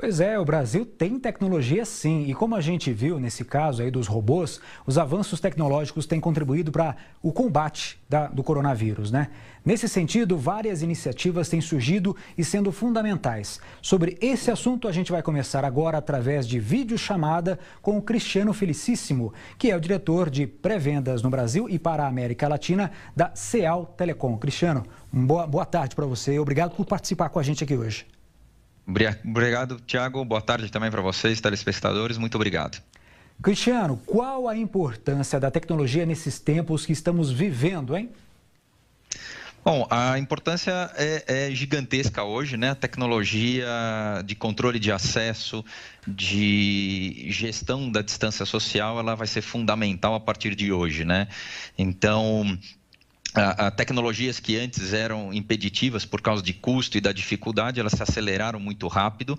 Pois é, o Brasil tem tecnologia sim. E como a gente viu nesse caso aí dos robôs, os avanços tecnológicos têm contribuído para o combate da, do coronavírus, né? Nesse sentido, várias iniciativas têm surgido e sendo fundamentais. Sobre esse assunto, a gente vai começar agora através de videochamada com o Cristiano Felicíssimo, que é o diretor de pré-vendas no Brasil e para a América Latina da CEAL Telecom. Cristiano, boa, boa tarde para você. Obrigado por participar com a gente aqui hoje. Obrigado, Tiago. Boa tarde também para vocês, telespectadores. Muito obrigado. Cristiano, qual a importância da tecnologia nesses tempos que estamos vivendo, hein? Bom, a importância é, é, gigantesca hoje, né? A tecnologia de controle de acesso, de gestão da distância social, ela vai ser fundamental a partir de hoje, né? Então, a, a tecnologias que antes eram impeditivas por causa de custo e da dificuldade, elas se aceleraram muito rápido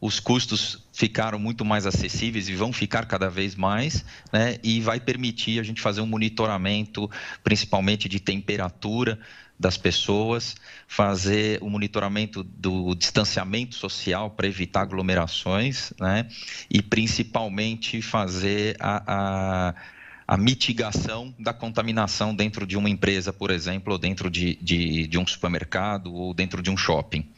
os custos ficaram muito mais acessíveis e vão ficar cada vez mais, né? E vai permitir a gente fazer um monitoramento, principalmente de temperatura das pessoas, fazer o um monitoramento do distanciamento social para evitar aglomerações, né? E principalmente fazer a, a a mitigação da contaminação dentro de uma empresa, por exemplo, ou dentro de, de, de um supermercado ou dentro de um shopping.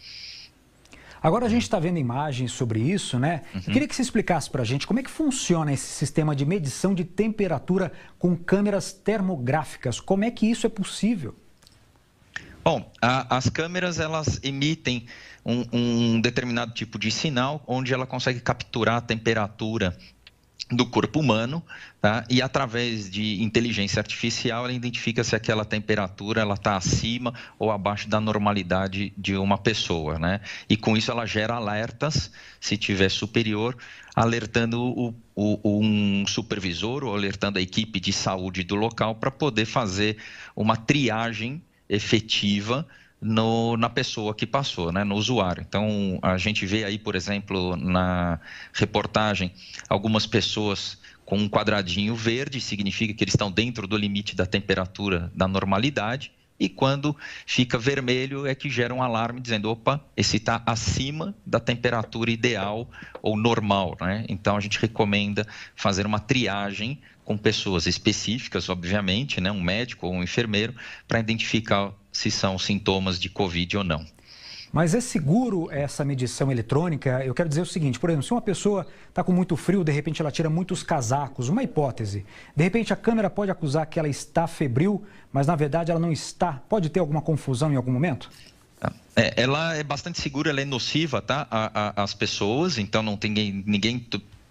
Agora a gente está vendo imagens sobre isso, né? Uhum. Eu queria que você explicasse para a gente como é que funciona esse sistema de medição de temperatura com câmeras termográficas. Como é que isso é possível? Bom, a, as câmeras elas emitem um, um, determinado tipo de sinal onde ela consegue capturar a temperatura do corpo humano, tá? E através de inteligência artificial, ela identifica se aquela temperatura ela está acima ou abaixo da normalidade de uma pessoa, né? E com isso ela gera alertas, se tiver superior, alertando o, o, um supervisor ou alertando a equipe de saúde do local para poder fazer uma triagem efetiva no, na pessoa que passou, né, no usuário. Então, a gente vê aí, por exemplo, na reportagem, algumas pessoas com um quadradinho verde, significa que eles estão dentro do limite da temperatura da normalidade, e quando fica vermelho é que gera um alarme dizendo, opa, esse está acima da temperatura ideal ou normal, né? Então a gente recomenda fazer uma triagem com pessoas específicas, obviamente, né? um médico ou um enfermeiro, para identificar se são sintomas de Covid ou não. Mas é seguro essa medição eletrônica? Eu quero dizer o seguinte: por exemplo, se uma pessoa está com muito frio, de repente ela tira muitos casacos, uma hipótese. De repente a câmera pode acusar que ela está febril, mas na verdade ela não está. Pode ter alguma confusão em algum momento? Ah, é, ela é bastante segura, ela é nociva, tá? A, a, as pessoas, então não tem ninguém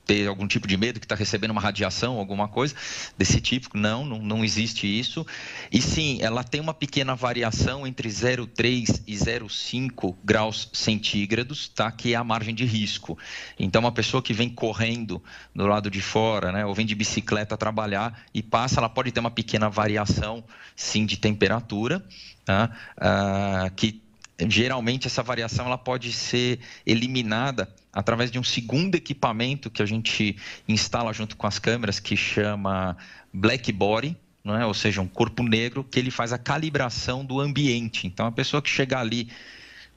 ter algum tipo de medo que está recebendo uma radiação, alguma coisa desse tipo. Não, não, não existe isso. E sim, ela tem uma pequena variação entre 0,3 e 0,5 graus centígrados, tá? que é a margem de risco. Então, uma pessoa que vem correndo do lado de fora, né? ou vem de bicicleta trabalhar e passa, ela pode ter uma pequena variação, sim, de temperatura, tá? ah, que geralmente essa variação ela pode ser eliminada através de um segundo equipamento que a gente instala junto com as câmeras, que chama Black Body, é? ou seja, um corpo negro, que ele faz a calibração do ambiente. Então, a pessoa que chegar ali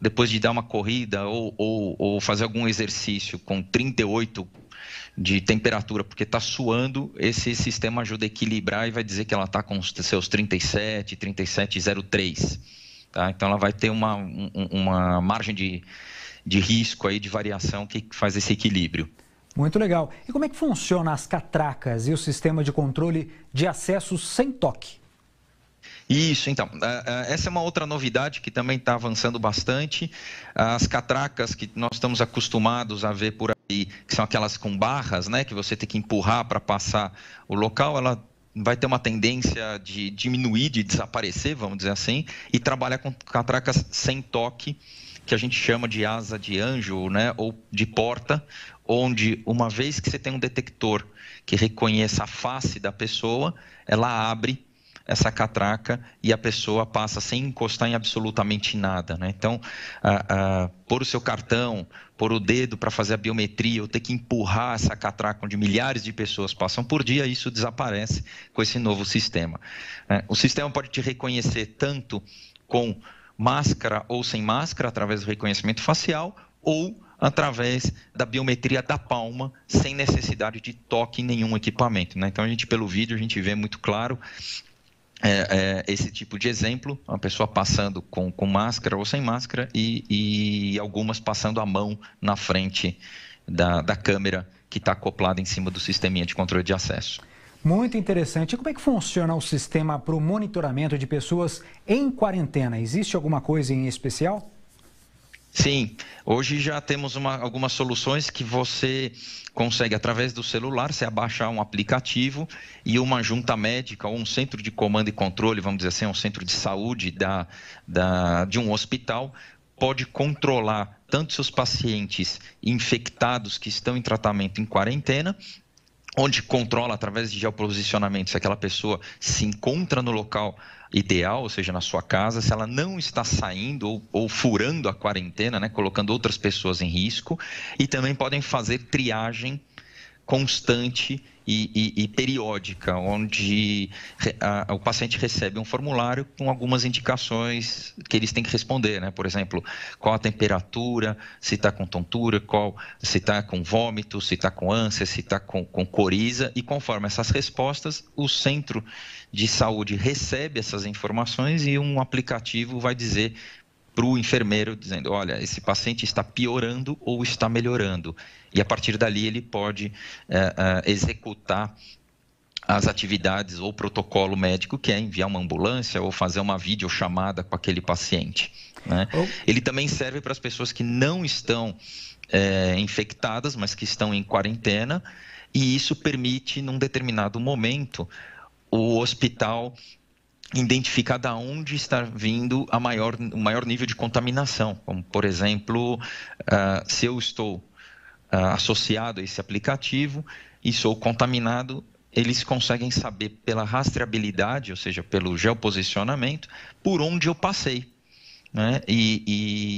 depois de dar uma corrida ou, ou, ou fazer algum exercício com 38 de temperatura, porque está suando, esse sistema ajuda a equilibrar e vai dizer que ela está com seus 37, 37,03. Tá? Então, ela vai ter uma, uma margem de de risco aí de variação que faz esse equilíbrio. Muito legal. E como é que funciona as catracas e o sistema de controle de acesso sem toque? Isso, então. Ah, ah, essa é uma outra novidade que também está avançando bastante. As catracas que nós estamos acostumados a ver por aí, que são aquelas com barras, né? Que você tem que empurrar para passar o local, ela vai ter uma tendência de diminuir, de desaparecer, vamos dizer assim, e trabalhar com catracas sem toque que a gente chama de asa de anjo, né, ou de porta, onde uma vez que você tem um detector que reconheça a face da pessoa, ela abre essa catraca e a pessoa passa sem encostar em absolutamente nada. Né? Então, a, a, pôr o seu cartão, pôr o dedo para fazer a biometria, ou ter que empurrar essa catraca onde milhares de pessoas passam por dia, isso desaparece com esse novo sistema. Né? O sistema pode te reconhecer tanto com máscara ou sem máscara, através do reconhecimento facial ou através da biometria da palma, sem necessidade de toque em nenhum equipamento. Né? Então, a gente, pelo vídeo, a gente vê muito claro é, é, esse tipo de exemplo, a pessoa passando com, com máscara ou sem máscara e, e, algumas passando a mão na frente da, da câmera que está acoplada em cima do sisteminha de controle de acesso. Muito interessante. E como é que funciona o sistema para o monitoramento de pessoas em quarentena? Existe alguma coisa em especial? Sim, hoje já temos uma, algumas soluções que você consegue, através do celular, você abaixar um aplicativo e uma junta médica ou um centro de comando e controle, vamos dizer assim, um centro de saúde da, da, de um hospital, pode controlar tanto seus pacientes infectados que estão em tratamento em quarentena, onde controla através de geoposicionamento se aquela pessoa se encontra no local ideal, ou seja, na sua casa, se ela não está saindo ou, ou furando a quarentena, né, colocando outras pessoas em risco, e também podem fazer triagem constante e, e, e periódica, onde a, a, o paciente recebe um formulário com algumas indicações que eles têm que responder, né? Por exemplo, qual a temperatura, se está com tontura, qual se está com vômito, se está com ânsia, se está com, com coriza, e conforme essas respostas, o centro de saúde recebe essas informações e um aplicativo vai dizer para o enfermeiro dizendo: olha, esse paciente está piorando ou está melhorando. E a partir dali ele pode é, é, executar as atividades ou protocolo médico, que é enviar uma ambulância ou fazer uma videochamada com aquele paciente. Né? Ele também serve para as pessoas que não estão é, infectadas, mas que estão em quarentena, e isso permite, num determinado momento, o hospital identificar da onde está vindo a maior, o maior nível de contaminação. Como, por exemplo, uh, se eu estou uh, associado a esse aplicativo e sou contaminado, eles conseguem saber pela rastreabilidade, ou seja, pelo geoposicionamento, por onde eu passei. Né? E,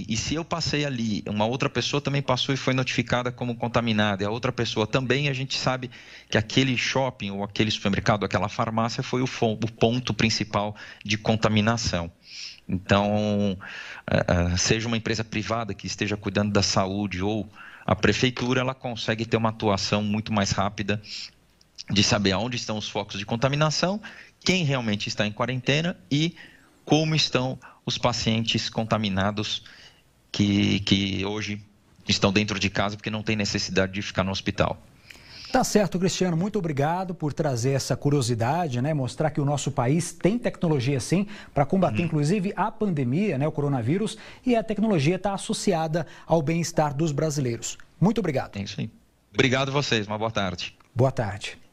e, e, se eu passei ali, uma outra pessoa também passou e foi notificada como contaminada, e a outra pessoa também, a gente sabe que aquele shopping ou aquele supermercado, aquela farmácia foi o, o ponto principal de contaminação. Então, é, é, seja uma empresa privada que esteja cuidando da saúde ou a prefeitura, ela consegue ter uma atuação muito mais rápida de saber onde estão os focos de contaminação, quem realmente está em quarentena e como estão os pacientes contaminados que, que hoje estão dentro de casa porque não tem necessidade de ficar no hospital. Tá certo, Cristiano. Muito obrigado por trazer essa curiosidade, né? Mostrar que o nosso país tem tecnologia sim para combater, uhum. inclusive, a pandemia, né? O coronavírus, e a tecnologia está associada ao bem-estar dos brasileiros. Muito obrigado. É isso aí. Obrigado a vocês. Uma boa tarde. Boa tarde.